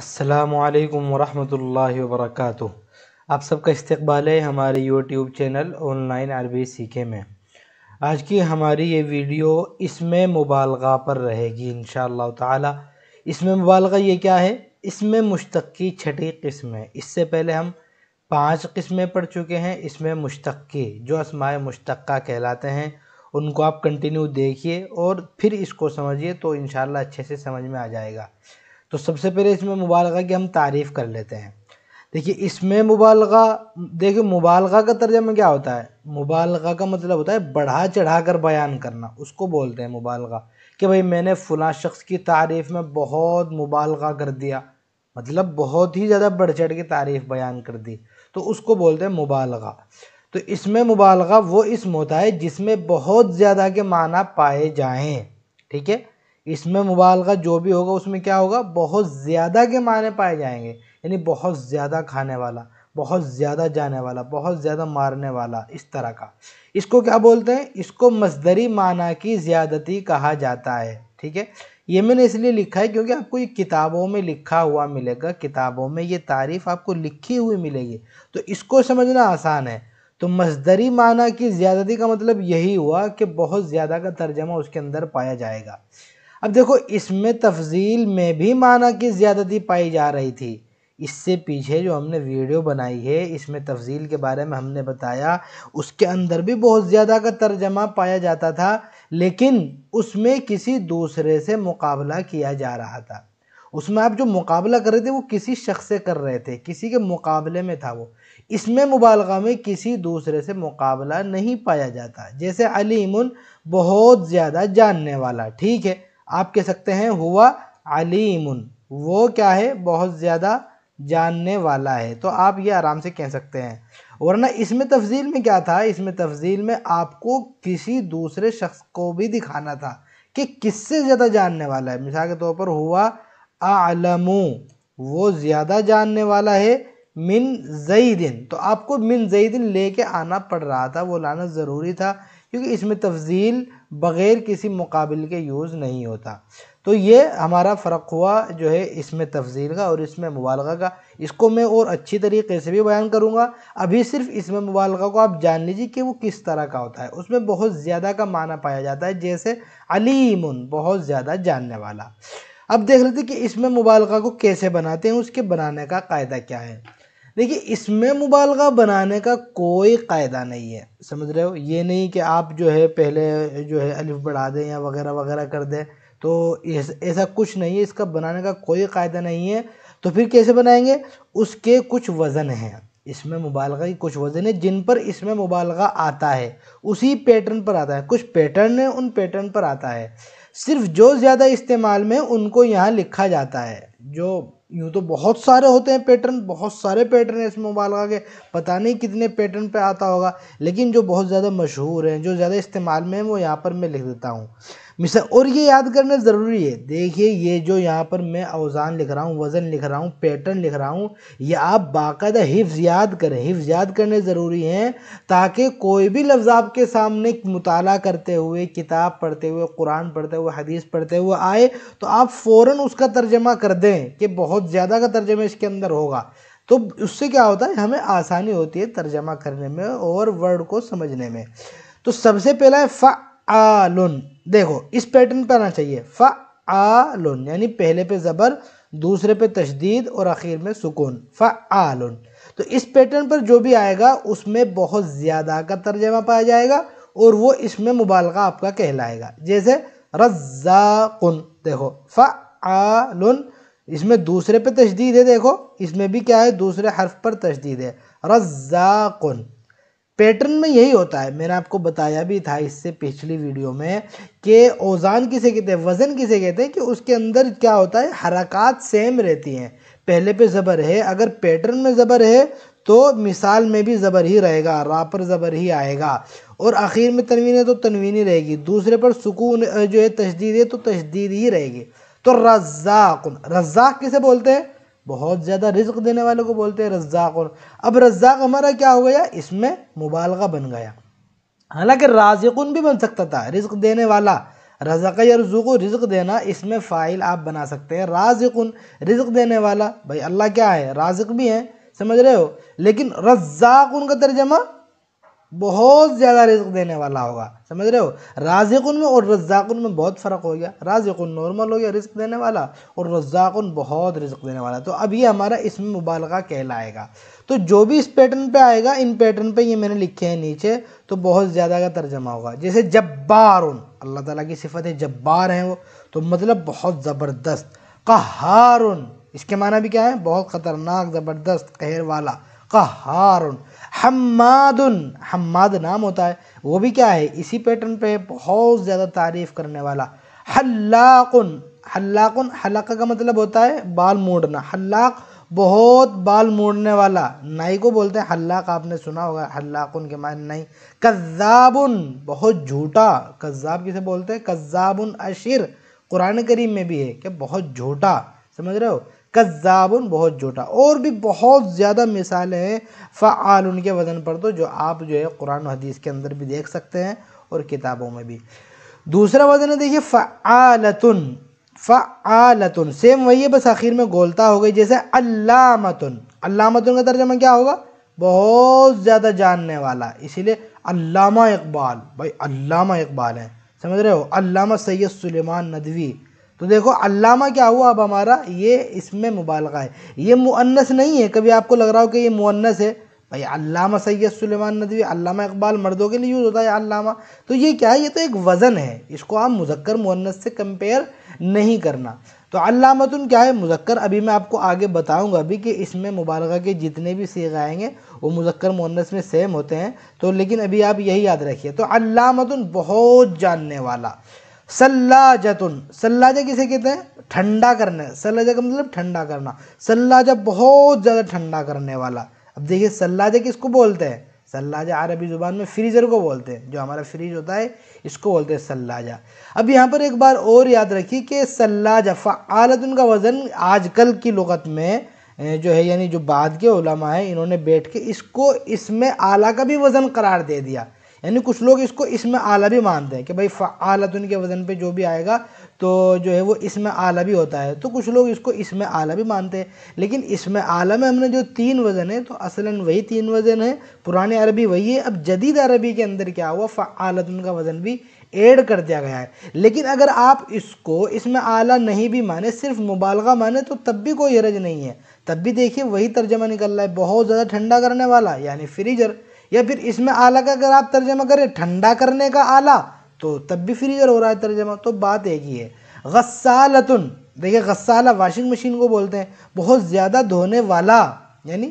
السلام علیکم ورحمۃ اللہ وبرکاتہ آپ سب کا استقبال ہے ہمارے یوٹیوب چینل آن لائن عربی سیکھے میں آج کی ہماری یہ ویڈیو اس میں مبالغہ پر رہے گی انشاءاللہ تعالی اس میں مبالغہ یہ کیا ہے اس میں مشتق کی چھٹی قسم ہے اس سے پہلے ہم پانچ قسمیں پڑھ چکے ہیں اس میں مشتق کی جو اسماع مشتقہ کہلاتے ہیں ان کو آپ کنٹینیو دیکھیے اور پھر اس کو سمجھیے تو انشاءاللہ اچھے سے سمجھ میں آ جائے گا تو سب سے پہلے اس میں مبالغہ کی ہم تعریف کر لیتے ہیں دیکھیے اس میں مبالغہ دیکھیں مبالغہ کا ترجمہ کیا ہوتا ہے مبالغہ کا مطلب ہوتا ہے بڑھا چڑھا کر بیان کرنا اس کو بولتے ہیں مبالغہ کہ بھئی میں نے فلاں شخص کی تعریف میں بہت مبالغہ کر دیا مطلب بہت ہی زیادہ بڑھ چڑھ کے تعریف بیان کر دی تو اس کو بولتے ہیں مبالغہ تو اس میں مبالغہ وہ اسم ہوتا ہے جس میں بہت زیادہ کے معنی پائے جائیں ٹھیک ہے اس میں مبالغہ جو بھی ہوگا اس میں کیا ہوگا بہت زیادہ کے معنی پائے جائیں گے یعنی بہت زیادہ کھانے والا بہت زیادہ جانے والا بہت زیادہ مارنے والا اس طرح کا اس کو کیا بولتے ہیں اس کو مزدری معنی کی زیادتی کہا جاتا ہے ٹھیک ہے یہ میں نے اس لیے لکھا ہے کیونکہ آپ کو یہ کتابوں میں لکھا ہوا ملے گا کتابوں میں یہ تعریف آپ کو لکھی ہوئی ملے گی تو اس کو سمجھنا آسان ہے تو مزدری معنی کی زیادتی کا مطلب یہی ہوا کہ بہت زیادہ کا ترجمہ اس کے اندر پایا جائے گا اب دیکھو اس میں تفضیل میں بھی معنی کی زیادتی پائی جا رہی تھی اس سے پیچھے جو ہم نے ویڈیو بنائی ہے اس میں تفضیل کے بارے میں ہم نے بتایا اس کے اندر بھی بہت زیادہ کا ترجمہ پایا جاتا تھا لیکن اس میں کسی دوسرے سے مقابلہ کیا جا رہا تھا اس میں آپ جو مقابلہ کر رہے تھے وہ کسی شخص سے کر رہے تھے کسی کے مقابلے میں تھا وہ اس میں مبالغہ میں کسی دوسرے سے مقابلہ نہیں پایا جاتا جیسے علیمن بہت زیادہ جاننے والا ٹھیک ہے آپ کہہ سکتے ہیں ہوا علیم وہ کیا ہے بہت زیادہ جاننے والا ہے تو آپ یہ آرام سے کہہ سکتے ہیں ورنہ اس میں تفضیل میں کیا تھا اس میں تفضیل میں آپ کو کسی دوسرے شخص کو بھی دکھانا تھا کہ کس سے زیادہ جاننے والا ہے مثال کے طور پر ہوا اعلم وہ زیادہ جاننے والا ہے من زئی تو آپ کو من زئی لے کے آنا پڑ رہا تھا وہ لانا ضروری تھا کیونکہ اس میں تفضیل بغیر کسی مقابل کے یوز نہیں ہوتا تو یہ ہمارا فرق ہوا جو ہے اس میں تفضیل کا اور اس میں مبالغہ کا اس کو میں اور اچھی طریقے سے بھی بیان کروں گا ابھی صرف اس میں مبالغہ کو آپ جان لیجیے کہ وہ کس طرح کا ہوتا ہے اس میں بہت زیادہ کا معنی پایا جاتا ہے جیسے علیمن بہت زیادہ جاننے والا اب دیکھ لیتے کہ اس میں مبالغہ کو کیسے بناتے ہیں اس کے بنانے کا قاعدہ کیا ہے دیکھیے اس میں مبالغہ بنانے کا کوئی قاعدہ نہیں ہے سمجھ رہے ہو یہ نہیں کہ آپ جو ہے پہلے جو ہے الف بڑھا دیں یا وغیرہ وغیرہ کر دیں تو ایسا کچھ نہیں ہے اس کا بنانے کا کوئی قاعدہ نہیں ہے تو پھر کیسے بنائیں گے اس کے کچھ وزن ہیں اس میں مبالغہ کی کچھ وزن ہیں جن پر اس میں مبالغہ آتا ہے اسی پیٹرن پر آتا ہے کچھ پیٹرن ہیں ان پیٹرن پر آتا ہے صرف جو زیادہ استعمال میں ان کو یہاں لکھا جاتا ہے جو یوں تو بہت سارے ہوتے ہیں پیٹرن بہت سارے پیٹرن ہیں اس موبائل کا پتہ نہیں کتنے پیٹرن پہ آتا ہوگا لیکن جو بہت زیادہ مشہور ہیں جو زیادہ استعمال میں ہیں وہ یہاں پر میں لکھ دیتا ہوں مثال اور یہ یاد کرنا ضروری ہے دیکھیے یہ جو یہاں پر میں اوزان لکھ رہا ہوں وزن لکھ رہا ہوں پیٹرن لکھ رہا ہوں یہ آپ باقاعدہ حفظ یاد کریں حفظ یاد کرنے ضروری ہیں تاکہ کوئی بھی لفظ آپ کے سامنے مطالعہ کرتے ہوئے کتاب پڑھتے ہوئے قرآن پڑھتے ہوئے حدیث پڑھتے ہوئے آئے تو آپ فوراً اس کا ترجمہ کر دیں کہ بہت زیادہ کا ترجمہ اس کے اندر ہوگا تو اس سے کیا ہوتا ہے ہمیں آسانی ہوتی ہے ترجمہ کرنے میں اور ورڈ کو سمجھنے میں تو سب سے پہلا ف فعالن دیکھو اس پیٹرن پہ آنا چاہیے فعالن یعنی پہلے پہ زبر دوسرے پہ تشدید اور آخر میں سکون فعالن تو اس پیٹرن پر جو بھی آئے گا اس میں بہت زیادہ کا ترجمہ پایا جائے گا اور وہ اس میں مبالغہ آپ کا کہلائے گا جیسے رزاقن دیکھو فعالن اس میں دوسرے پہ تشدید ہے دیکھو اس میں بھی کیا ہے دوسرے حرف پر تشدید ہے رزاقن پیٹرن میں یہی ہوتا ہے میں نے آپ کو بتایا بھی تھا اس سے پچھلی ویڈیو میں کہ اوزان کسے کہتے ہیں وزن کسے کہتے ہیں کہ اس کے اندر کیا ہوتا ہے حرکات سیم رہتی ہیں پہلے پہ زبر ہے اگر پیٹرن میں زبر ہے تو مثال میں بھی زبر ہی رہے گا را پر زبر ہی آئے گا اور آخر میں تنوین ہے تو تنوین ہی رہے گی دوسرے پر سکون جو ہے تشدید ہے تو تشدید ہی رہے گی تو رزاق رزاق کسے بولتے ہیں بہت زیادہ رزق دینے والے کو بولتے ہیں رزاق اب رزاق ہمارا کیا ہو گیا اس میں مبالغہ بن گیا حالانکہ رازقن بھی بن سکتا تھا رزق دینے والا رزق یا رزق رزق دینا اس میں فائل آپ بنا سکتے ہیں رازقن رزق دینے والا بھائی اللہ کیا ہے رازق بھی ہیں سمجھ رہے ہو لیکن ان کا ترجمہ بہت زیادہ رزق دینے والا ہوگا سمجھ رہے ہو رازقن میں اور رزاقن میں بہت فرق ہو گیا رازقن نورمل نارمل ہو گیا رزق دینے والا اور رزاقن بہت رزق دینے والا تو اب یہ ہمارا اس میں مبالغہ کہلائے گا تو جو بھی اس پیٹرن پہ آئے گا ان پیٹرن پہ یہ میں نے لکھے ہیں نیچے تو بہت زیادہ کا ترجمہ ہوگا جیسے جبارن اللہ تعالیٰ کی صفت ہے جبار ہیں وہ تو مطلب بہت زبردست قہارن اس کے معنی بھی کیا ہے بہت خطرناک زبردست قہر والا قہار حماد حماد نام ہوتا ہے وہ بھی کیا ہے اسی پیٹرن پہ بہت زیادہ تعریف کرنے والا حلاق حلاق حلاق کا مطلب ہوتا ہے بال موڑنا حلاق بہت بال موڑنے والا نائی کو بولتے ہیں حلاق آپ نے سنا ہوگا ان کے معنی نائی کذاب بہت جھوٹا کذاب کسے بولتے ہیں کذاب اشیر قرآن کریم میں بھی ہے کہ بہت جھوٹا سمجھ رہے ہو کذابن بہت جھوٹا اور بھی بہت زیادہ مثالیں ہیں فعال ان کے وزن پر تو جو آپ جو ہے قرآن و حدیث کے اندر بھی دیکھ سکتے ہیں اور کتابوں میں بھی دوسرا وزن دیکھیے فعالتن فعالتن سیم وہی ہے بس آخر میں گولتا ہو گئی جیسے علامتن علامتن کا ترجمہ کیا ہوگا بہت زیادہ جاننے والا اسی لیے علامہ اقبال بھائی علامہ اقبال ہیں سمجھ رہے ہو علامہ سید سلیمان ندوی تو دیکھو علامہ کیا ہوا اب ہمارا یہ اس میں مبالغہ ہے یہ مؤنس نہیں ہے کبھی آپ کو لگ رہا ہو کہ یہ مؤنس ہے بھائی علامہ سید سلیمان ندوی علامہ اقبال مردوں کے لیے یوز ہوتا ہے علامہ تو یہ کیا ہے یہ تو ایک وزن ہے اس کو آپ مذکر مؤنس سے کمپیئر نہیں کرنا تو علامتن کیا ہے مذکر ابھی میں آپ کو آگے بتاؤں گا ابھی کہ اس میں مبالغہ کے جتنے بھی سیغ آئیں گے وہ مذکر مؤنس میں سیم ہوتے ہیں تو لیکن ابھی آپ یہی یاد رکھیے تو علامتن بہت جاننے والا سلاجتن سلاجہ کسے کہتے ہیں ٹھنڈا کرنے سلاجہ کا مطلب ٹھنڈا کرنا سلاجہ بہت زیادہ ٹھنڈا کرنے والا اب دیکھیے سلاجہ کس کو بولتے ہیں سلاجہ عربی زبان میں فریزر کو بولتے ہیں جو ہمارا فریج ہوتا ہے اس کو بولتے ہیں سلاجہ اب یہاں پر ایک بار اور یاد رکھی کہ سلاجہ فعالتن کا وزن آج کل کی لغت میں جو ہے یعنی جو بعد کے علماء ہیں انہوں نے بیٹھ کے اس کو اس میں آلہ کا بھی وزن قرار دے دیا یعنی کچھ لوگ اس کو اسم اعلیٰ بھی مانتے ہیں کہ بھائی ان کے وزن پہ جو بھی آئے گا تو جو ہے وہ اسم اعلیٰ بھی ہوتا ہے تو کچھ لوگ اس کو اسم اعلیٰ بھی مانتے ہیں لیکن اسم اعلیٰ میں ہم نے جو تین وزن ہیں تو اصلاً وہی تین وزن ہیں پرانے عربی وہی ہے اب جدید عربی کے اندر کیا ہوا فعالتن کا وزن بھی ایڈ کر دیا گیا ہے لیکن اگر آپ اس کو اس میں اعلیٰ نہیں بھی مانے صرف مبالغہ مانے تو تب بھی کوئی حرج نہیں ہے تب بھی دیکھیے وہی ترجمہ نکل رہا ہے بہت زیادہ ٹھنڈا کرنے والا یعنی فریجر یا پھر اس میں آلہ کا اگر آپ ترجمہ کریں ٹھنڈا کرنے کا آلہ تو تب بھی فریجر ہو رہا ہے ترجمہ تو بات ایک ہی ہے غسالتن دیکھیں دیکھیے واشنگ مشین کو بولتے ہیں بہت زیادہ دھونے والا یعنی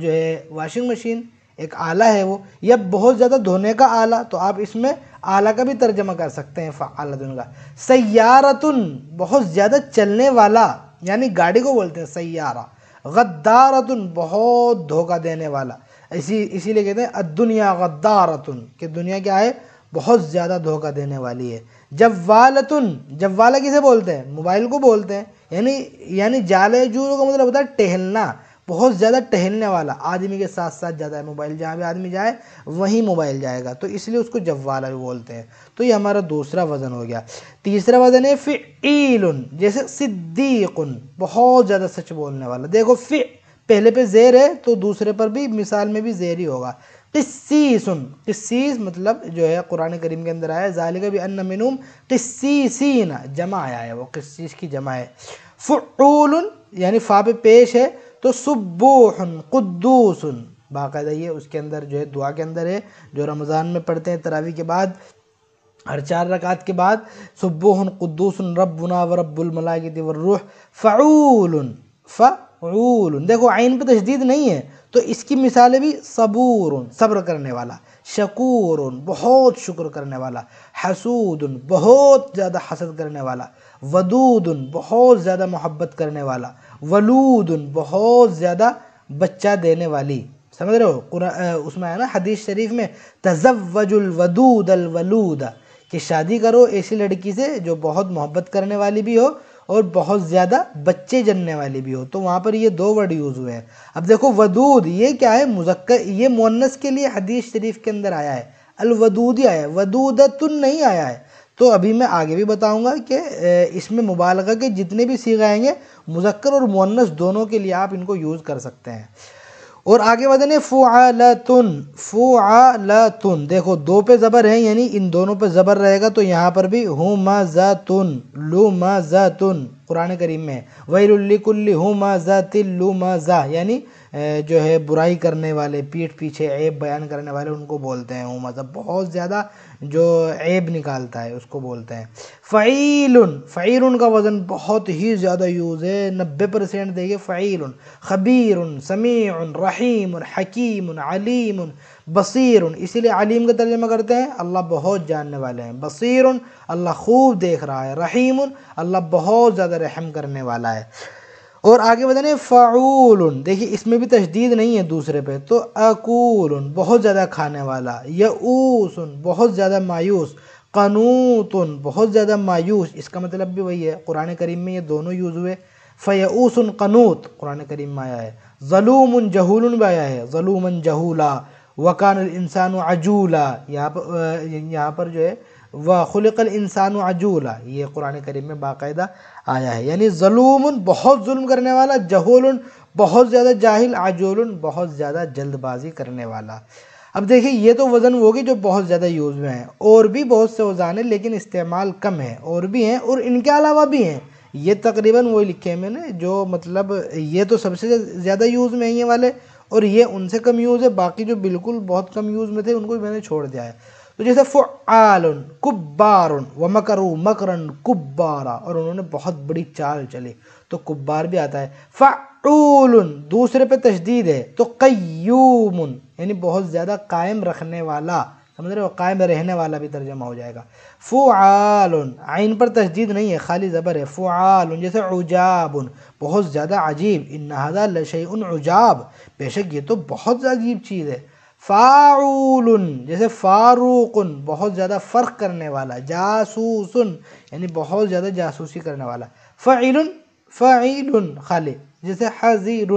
جو ہے واشنگ مشین ایک آلہ ہے وہ یا بہت زیادہ دھونے کا آلہ تو آپ اس میں آلہ کا بھی ترجمہ کر سکتے ہیں فعالتن کا سیارتن بہت زیادہ چلنے والا یعنی گاڑی کو بولتے ہیں سیارہ غدارتن بہت دھوکہ دینے والا اسی اسی لیے کہتے ہیں دنیا غدارتن کہ دنیا کیا ہے بہت زیادہ دھوکہ دینے والی ہے جوالتن جوالہ کسے بولتے ہیں موبائل کو بولتے ہیں یعنی یعنی جالے جورو کا مطلب ہوتا ہے ٹہلنا بہت زیادہ ٹہلنے والا آدمی کے ساتھ ساتھ جاتا ہے موبائل جہاں بھی آدمی جائے وہیں موبائل جائے گا تو اس لیے اس کو جوالہ بھی بولتے ہیں تو یہ ہمارا دوسرا وزن ہو گیا تیسرا وزن ہے فعیلن جیسے صدیقن بہت زیادہ سچ بولنے والا دیکھو فی پہلے پہ زیر ہے تو دوسرے پر بھی مثال میں بھی زیر ہی ہوگا قسیسن قسیس مطلب جو ہے قرآن کریم کے اندر آیا ہے ذالک بھی ان منوم قسیسین جمع آیا ہے وہ قسیس کی جمع ہے فعول یعنی فاپ پیش ہے تو سبوح قدوس باقاعدہ یہ اس کے اندر جو ہے دعا کے اندر ہے جو رمضان میں پڑھتے ہیں تراوی کے بعد ہر چار رکعت کے بعد سبوح قدوس ربنا ورب و رب فعول فعول ف دیکھو عین پہ تشدید نہیں ہے تو اس کی مثالیں بھی صبور صبر کرنے والا شکور بہت شکر کرنے والا حسود بہت زیادہ حسد کرنے والا ودود بہت زیادہ محبت کرنے والا ولود بہت زیادہ بچہ دینے والی سمجھ رہے ہو اس میں آیا نا حدیث شریف میں تزوج الودود الولود کہ شادی کرو ایسی لڑکی سے جو بہت محبت کرنے والی بھی ہو اور بہت زیادہ بچے جننے والے بھی ہو تو وہاں پر یہ دو ورڈ یوز ہوئے ہیں اب دیکھو ودود یہ کیا ہے مذکر یہ مونس کے لیے حدیث شریف کے اندر آیا ہے الودود ہی آیا ہے ودودتن نہیں آیا ہے تو ابھی میں آگے بھی بتاؤں گا کہ اس میں مبالغہ کے جتنے بھی سیکھ آئیں گے مذکر اور مونس دونوں کے لیے آپ ان کو یوز کر سکتے ہیں اور آگے بدنے فعالتن دیکھو دو پہ زبر ہیں یعنی ان دونوں پہ زبر رہے گا تو یہاں پر بھی ہمزتن لمزتن قرآن کریم میں ویل لکل ہمزت لمزہ یعنی جو ہے برائی کرنے والے پیٹھ پیچھے عیب بیان کرنے والے ان کو بولتے ہیں وہ مذہب مطلب بہت زیادہ جو عیب نکالتا ہے اس کو بولتے ہیں فعیل فعیلن کا وزن بہت ہی زیادہ یوز ہے نبے پرسینٹ دیکھیے فعیل خبیر سمیعن رحیم حکیمن علیمن بصیرن اسی لیے علیم کا ترجمہ کرتے ہیں اللہ بہت جاننے والے ہیں بصیر اللہ خوب دیکھ رہا ہے رحیم اللہ بہت زیادہ رحم کرنے والا ہے اور آگے بتانے فعول دیکھیے اس میں بھی تشدید نہیں ہے دوسرے پہ تو اقول بہت زیادہ کھانے والا یعوس بہت زیادہ مایوس قنوط بہت زیادہ مایوس اس کا مطلب بھی وہی ہے قرآن کریم میں یہ دونوں یوز ہوئے فیعوس قنوط قرآن کریم میں آیا ہے ظلوم جہول بھی آیا ہے ظلوم جہولا وکان الانسان عجولا یہاں پر یہاں پر جو ہے و خلی قل عجولا یہ قرآن کریم میں باقاعدہ آیا ہے یعنی ظلم بہت ظلم کرنے والا جہول بہت زیادہ جاہل عجول بہت زیادہ جلد بازی کرنے والا اب دیکھیں یہ تو وزن وہ گی جو بہت زیادہ یوز میں ہیں اور بھی بہت سے وزن ہیں لیکن استعمال کم ہیں اور بھی ہیں اور ان کے علاوہ بھی ہیں یہ تقریباً وہی لکھے ہیں میں نے جو مطلب یہ تو سب سے زیادہ یوز میں ہیں یہ والے اور یہ ان سے کم یوز ہے باقی جو بالکل بہت کم یوز میں تھے ان کو بھی میں نے چھوڑ دیا ہے تو جیسے فعال کبار و مکرو مکرن کبارا اور انہوں نے بہت بڑی چال چلی تو کبار بھی آتا ہے فعول دوسرے پہ تشدید ہے تو قیوم یعنی بہت زیادہ قائم رکھنے والا سمجھ رہے ہو قائم رہنے والا بھی ترجمہ ہو جائے گا فعال عین پر تشدید نہیں ہے خالی زبر ہے فعال جیسے عجاب بہت زیادہ عجیب انہذا لشیء عجاب بے شک یہ تو بہت عجیب چیز ہے فاعولن جیسے فاروقن بہت زیادہ فرق کرنے والا جاسوسن یعنی بہت زیادہ جاسوسی کرنے والا فعیلن فعیل خالی جیسے حضیر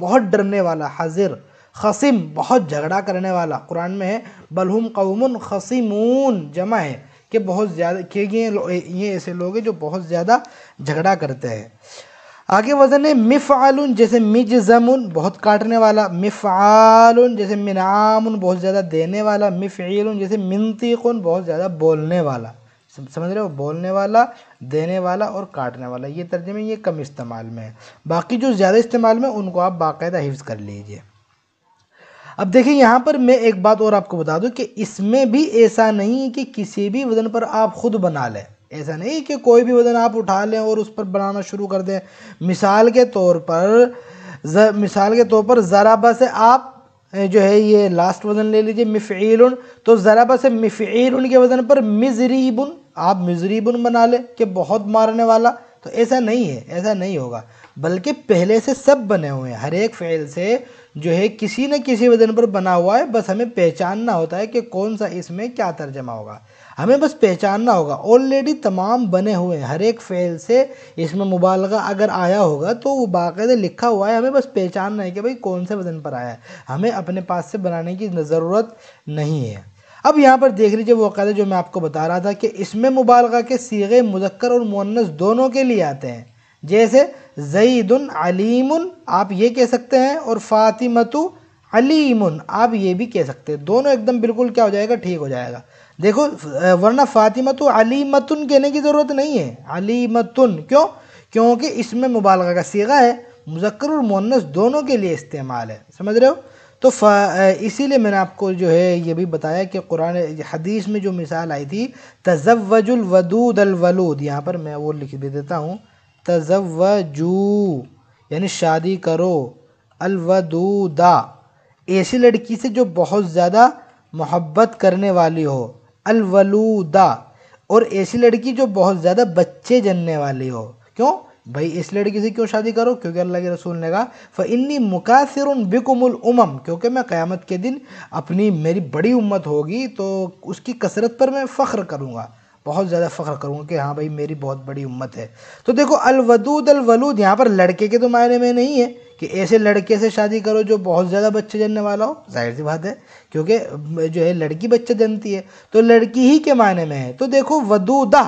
بہت ڈرنے والا حضر خصم بہت جھگڑا کرنے والا قرآن میں ہے بلہم قوم خصمون جمع ہے کہ بہت زیادہ کہ یہ ایسے لوگ ہیں جو بہت زیادہ جھگڑا کرتے ہیں آگے وزن ہے مف جیسے مجزمن بہت کاٹنے والا مفعل جیسے منعامن بہت زیادہ دینے والا مف جیسے منطقن بہت زیادہ بولنے والا سمجھ رہے ہو بولنے والا دینے والا اور کاٹنے والا یہ ترجمے یہ کم استعمال میں ہے باقی جو زیادہ استعمال میں ان کو آپ باقاعدہ حفظ کر لیجئے اب دیکھیں یہاں پر میں ایک بات اور آپ کو بتا دوں کہ اس میں بھی ایسا نہیں کہ کسی بھی وزن پر آپ خود بنا لیں ایسا نہیں کہ کوئی بھی وزن آپ اٹھا لیں اور اس پر بنانا شروع کر دیں مثال کے طور پر مثال کے طور پر ذرابہ سے آپ جو ہے یہ لاسٹ وزن لے لیجئے مفعیلن تو ذرابہ سے مفعیلن کے وزن پر مزریبن آپ مزریبن بنا لیں کہ بہت مارنے والا تو ایسا نہیں ہے ایسا نہیں ہوگا بلکہ پہلے سے سب بنے ہوئے ہیں ہر ایک فعل سے جو ہے کسی نہ کسی وزن پر بنا ہوا ہے بس ہمیں پہچاننا ہوتا ہے کہ کون سا اس میں کیا ترجمہ ہوگا ہمیں بس پہچاننا ہوگا آلریڈی تمام بنے ہوئے ہیں ہر ایک فعل سے اس میں مبالغہ اگر آیا ہوگا تو وہ باقاعدہ لکھا ہوا ہے ہمیں بس پہچاننا ہے کہ بھائی کون سے وزن پر آیا ہے ہمیں اپنے پاس سے بنانے کی ضرورت نہیں ہے اب یہاں پر دیکھ لیجئے وہ قاعدہ جو میں آپ کو بتا رہا تھا کہ اس میں مبالغہ کے سیغے مذکر اور مونس دونوں کے لیے آتے ہیں جیسے زید علیم آپ یہ کہہ سکتے ہیں اور فاطمت علیم آپ یہ بھی کہہ سکتے ہیں دونوں ایک دم بالکل کیا ہو جائے گا ٹھیک ہو جائے گا دیکھو ورنہ فاطمہ تو علی متن کہنے کی ضرورت نہیں ہے علی متن کیوں کیونکہ اس میں مبالغہ کا سیغہ ہے مذکر اور مونس دونوں کے لیے استعمال ہے سمجھ رہے ہو تو اسی لیے میں نے آپ کو جو ہے یہ بھی بتایا کہ قرآن حدیث میں جو مثال آئی تھی تزوج الودود الولود یہاں پر میں وہ لکھ بھی دیتا ہوں تزوجو یعنی شادی کرو الودودا ایسی لڑکی سے جو بہت زیادہ محبت کرنے والی ہو الولودا اور ایسی لڑکی جو بہت زیادہ بچے جننے والی ہو کیوں بھائی اس لڑکی سے کیوں شادی کرو کیونکہ اللہ کے رسول نے کہا فنی مقاصر بکم العمم کیونکہ میں قیامت کے دن اپنی میری بڑی امت ہوگی تو اس کی کثرت پر میں فخر کروں گا بہت زیادہ فخر کروں گا کہ ہاں بھائی میری بہت بڑی امت ہے تو دیکھو الودود الولود یہاں پر لڑکے کے تو معنی میں نہیں ہے کہ ایسے لڑکے سے شادی کرو جو بہت زیادہ بچے جننے والا ہو ظاہر سی بات ہے کیونکہ جو ہے لڑکی بچے جنتی ہے تو لڑکی ہی کے معنی میں ہے تو دیکھو ودودہ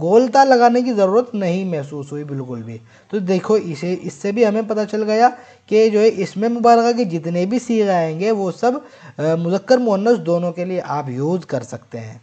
گولتا لگانے کی ضرورت نہیں محسوس ہوئی بالکل بھی تو دیکھو اسے اس سے بھی ہمیں پتہ چل گیا کہ جو ہے اس میں مبارکہ کے جتنے بھی سیز آئیں گے وہ سب مذکر مونس دونوں کے لیے آپ یوز کر سکتے ہیں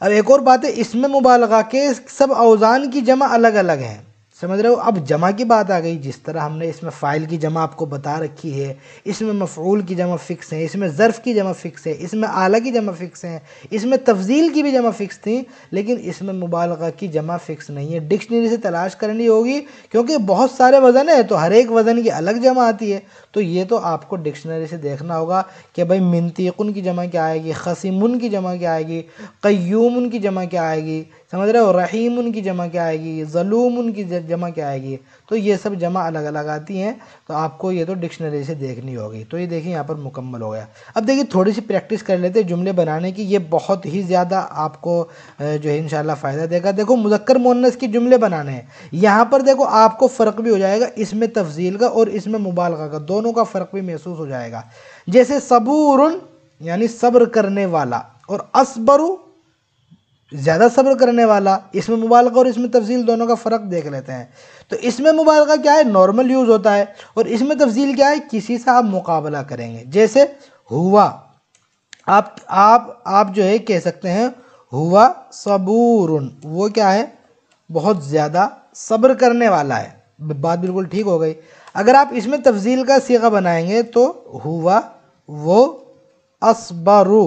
اب ایک اور بات ہے اس میں مبالغہ کے سب اوزان کی جمع الگ الگ ہیں سمجھ رہے ہو اب جمع کی بات آ گئی جس طرح ہم نے اس میں فائل کی جمع آپ کو بتا رکھی ہے اس میں مفعول کی جمع فکس ہیں اس میں ظرف کی جمع فکس ہے اس میں اعلیٰ کی جمع فکس ہیں اس میں تفضیل کی بھی جمع فکس تھیں لیکن اس میں مبالغہ کی جمع فکس نہیں ہے ڈکشنری سے تلاش کرنی ہوگی کیونکہ بہت سارے وزن ہیں تو ہر ایک وزن کی الگ جمع آتی ہے تو یہ تو آپ کو ڈکشنری سے دیکھنا ہوگا کہ بھائی منتیقن کی جمع کیا آئے گی خسیمن کی جمع کیا آئے گی قیومن کی جمع کیا آئے گی سمجھ رہے ہو رحیم ان کی جمع کیا آئے گی ظلوم ان کی جمع کیا آئے گی تو یہ سب جمع الگ الگ آتی ہیں تو آپ کو یہ تو ڈکشنری سے دیکھنی ہوگی تو یہ دیکھیں یہاں پر مکمل ہو گیا اب دیکھیے تھوڑی سی پریکٹس کر لیتے جملے بنانے کی یہ بہت ہی زیادہ آپ کو جو ہے انشاءاللہ فائدہ دے گا دیکھو مذکر مونس کی جملے بنانے ہیں یہاں پر دیکھو آپ کو فرق بھی ہو جائے گا اس میں تفضیل کا اور اس میں مبالغہ کا دونوں کا فرق بھی محسوس ہو جائے گا جیسے صبور یعنی صبر کرنے والا اور اسبرو زیادہ صبر کرنے والا اس میں مبالغہ اور اس میں تفضیل دونوں کا فرق دیکھ لیتے ہیں تو اس میں مبالغہ کیا ہے نارمل یوز ہوتا ہے اور اس میں تفضیل کیا ہے کسی سے آپ مقابلہ کریں گے جیسے ہوا آپ آپ آپ جو ہے کہہ سکتے ہیں ہوا صبور وہ کیا ہے بہت زیادہ صبر کرنے والا ہے بات بالکل ٹھیک ہو گئی اگر آپ اس میں تفضیل کا سیغہ بنائیں گے تو ہوا وہ اسبرو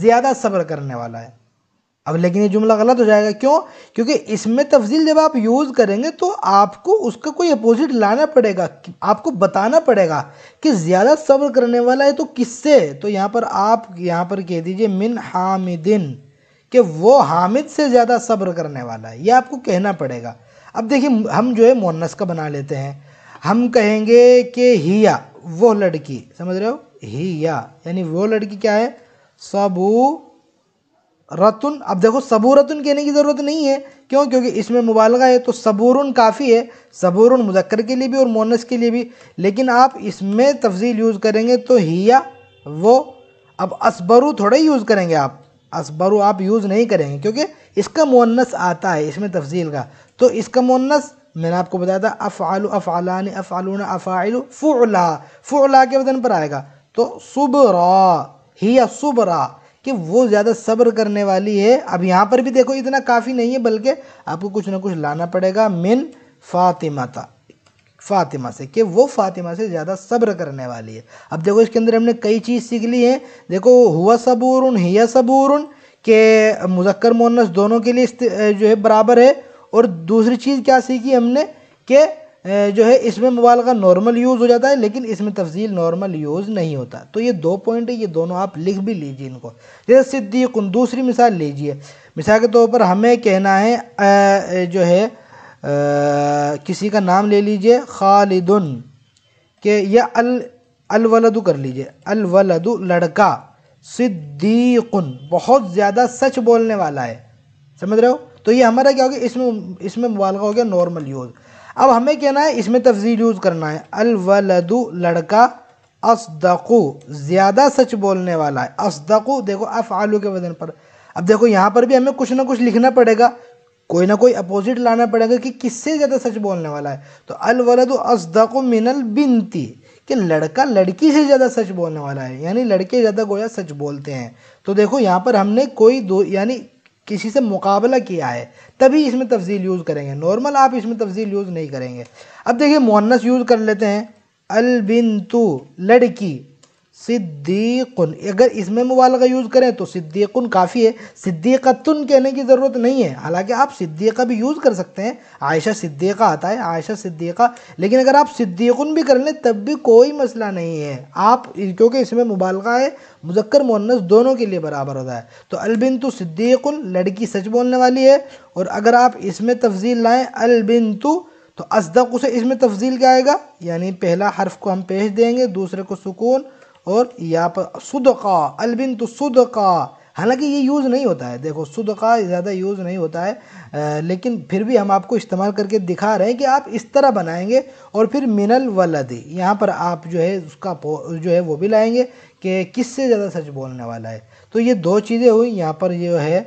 زیادہ صبر کرنے والا ہے اب لیکن یہ جملہ غلط ہو جائے گا کیوں کیونکہ اس میں تفضیل جب آپ یوز کریں گے تو آپ کو اس کا کوئی اپوزٹ لانا پڑے گا آپ کو بتانا پڑے گا کہ زیادہ صبر کرنے والا ہے تو کس سے تو یہاں پر آپ یہاں پر کہہ دیجئے من حامدن کہ وہ حامد سے زیادہ صبر کرنے والا ہے یہ آپ کو کہنا پڑے گا اب دیکھیں ہم جو ہے مونس کا بنا لیتے ہیں ہم کہیں گے کہ ہیا وہ لڑکی سمجھ رہے ہو ہیا یعنی وہ لڑکی کیا ہے صبو رتن اب دیکھو صبورتن کہنے کی ضرورت نہیں ہے کیوں کیونکہ اس میں مبالغہ ہے تو صبورن کافی ہے صبورن مذکر کے لیے بھی اور مونس کے لیے بھی لیکن آپ اس میں تفضیل یوز کریں گے تو ہیا وہ اب اسبرو تھوڑا ہی یوز کریں گے آپ اسبرو آپ یوز نہیں کریں گے کیونکہ اس کا مونس آتا ہے اس میں تفضیل کا تو اس کا مونس میں نے آپ کو بتایا تھا افعال افعلان افعلون افعلف فعلا فعلا کے وزن پر آئے گا تو صبرا ہیا ہی کہ وہ زیادہ صبر کرنے والی ہے اب یہاں پر بھی دیکھو اتنا کافی نہیں ہے بلکہ آپ کو کچھ نہ کچھ لانا پڑے گا من فاطمہ تا فاطمہ سے کہ وہ فاطمہ سے زیادہ صبر کرنے والی ہے اب دیکھو اس کے اندر ہم نے کئی چیز سیکھ لی ہے دیکھو ہوا صبور ہیا صبور کہ مذکر مونس دونوں کے لیے جو ہے برابر ہے اور دوسری چیز کیا سیکھی ہم نے کہ جو ہے اس میں مبالغہ نارمل یوز ہو جاتا ہے لیکن اس میں تفضیل نارمل یوز نہیں ہوتا تو یہ دو پوائنٹ ہے یہ دونوں آپ لکھ بھی لیجیے ان کو جیسے صدیقن دوسری مثال لیجیے مثال کے طور پر ہمیں کہنا ہے جو ہے کسی کا نام لے لیجیے خالدن کہ یا الولدو کر لیجیے الولدو لڑکا صدیقن بہت زیادہ سچ بولنے والا ہے سمجھ رہے ہو تو یہ ہمارا کیا ہو گیا اس میں اس میں مبالغہ ہو گیا نارمل یوز اب ہمیں کہنا ہے اس میں تفضیل یوز کرنا ہے الولدو لڑکا اصدقو زیادہ سچ بولنے والا ہے اصدقو دیکھو افعالو کے وزن پر اب دیکھو یہاں پر بھی ہمیں کچھ نہ کچھ لکھنا پڑے گا کوئی نہ کوئی اپوزٹ لانا پڑے گا کہ کس سے زیادہ سچ بولنے والا ہے تو الولدو اصدقو من البنتی کہ لڑکا لڑکی سے زیادہ سچ بولنے والا ہے یعنی لڑکے زیادہ گویا سچ بولتے ہیں تو دیکھو یہاں پر ہم نے کوئی دو یعنی کسی سے مقابلہ کیا ہے تبھی اس میں تفضیل یوز کریں گے نارمل آپ اس میں تفضیل یوز نہیں کریں گے اب دیکھیے مونس یوز کر لیتے ہیں البنتو لڑکی صدیقن اگر اس میں مبالغہ یوز کریں تو صدیقن کافی ہے صدیقتن کہنے کی ضرورت نہیں ہے حالانکہ آپ صدیقہ بھی یوز کر سکتے ہیں عائشہ صدیقہ آتا ہے عائشہ صدیقہ لیکن اگر آپ صدیقن بھی کر لیں تب بھی کوئی مسئلہ نہیں ہے آپ کیونکہ اس میں مبالغہ ہے مذکر مونس دونوں کے لیے برابر ہوتا ہے تو البنت صدیقن لڑکی سچ بولنے والی ہے اور اگر آپ اس میں تفضیل لائیں البنتو تو ازدق اسے اس میں تفضیل کیا آئے گا یعنی پہلا حرف کو ہم پیش دیں گے دوسرے کو سکون اور یا پر صدقہ البنت صدقہ حالانکہ یہ یوز نہیں ہوتا ہے دیکھو صدقہ زیادہ یوز نہیں ہوتا ہے لیکن پھر بھی ہم آپ کو استعمال کر کے دکھا رہے ہیں کہ آپ اس طرح بنائیں گے اور پھر من الولد یہاں پر آپ جو ہے اس کا جو ہے وہ بھی لائیں گے کہ کس سے زیادہ سچ بولنے والا ہے تو یہ دو چیزیں ہوئیں یہاں پر جو ہے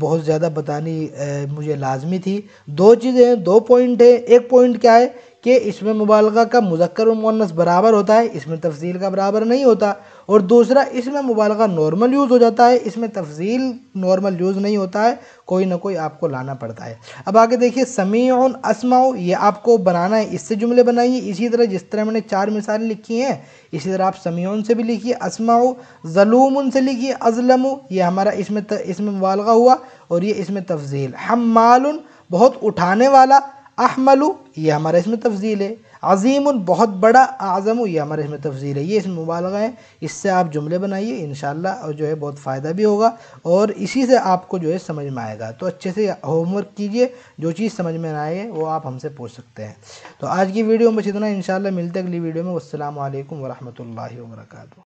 بہت زیادہ بتانی مجھے لازمی تھی دو چیزیں ہیں دو پوائنٹ ہیں ایک پوائنٹ کیا ہے کہ اس میں مبالغہ کا مذکر و مونس برابر ہوتا ہے اس میں تفضیل کا برابر نہیں ہوتا اور دوسرا اس میں مبالغہ نارمل یوز ہو جاتا ہے اس میں تفضیل نارمل یوز نہیں ہوتا ہے کوئی نہ کوئی آپ کو لانا پڑتا ہے اب آگے دیکھیں دیکھیے سمیع یہ آپ کو بنانا ہے اس سے جملے بنائیے اسی طرح جس طرح میں نے چار مثالیں لکھی ہیں اسی طرح آپ سمیع سے بھی لکھیے اسماؤ ظلوم ان سے لکھیے ازلم یہ ہمارا اس میں اس میں مبالغہ ہوا اور یہ اس میں تفضیل حمال بہت اٹھانے والا احمل یہ ہمارا اس میں ہے عظیم بہت بڑا اعظم یہ ہمارا اس میں ہے یہ اس میں مبالغہ ہے اس سے آپ جملے بنائیے انشاءاللہ اور جو ہے بہت فائدہ بھی ہوگا اور اسی سے آپ کو جو ہے سمجھ میں آئے گا تو اچھے سے ہوم ورک کیجئے جو چیز سمجھ میں نہ آئے وہ آپ ہم سے پوچھ سکتے ہیں تو آج کی ویڈیو میں بس اتنا انشاءاللہ ملتے اگلی ویڈیو میں السلام علیکم ورحمۃ اللہ وبرکاتہ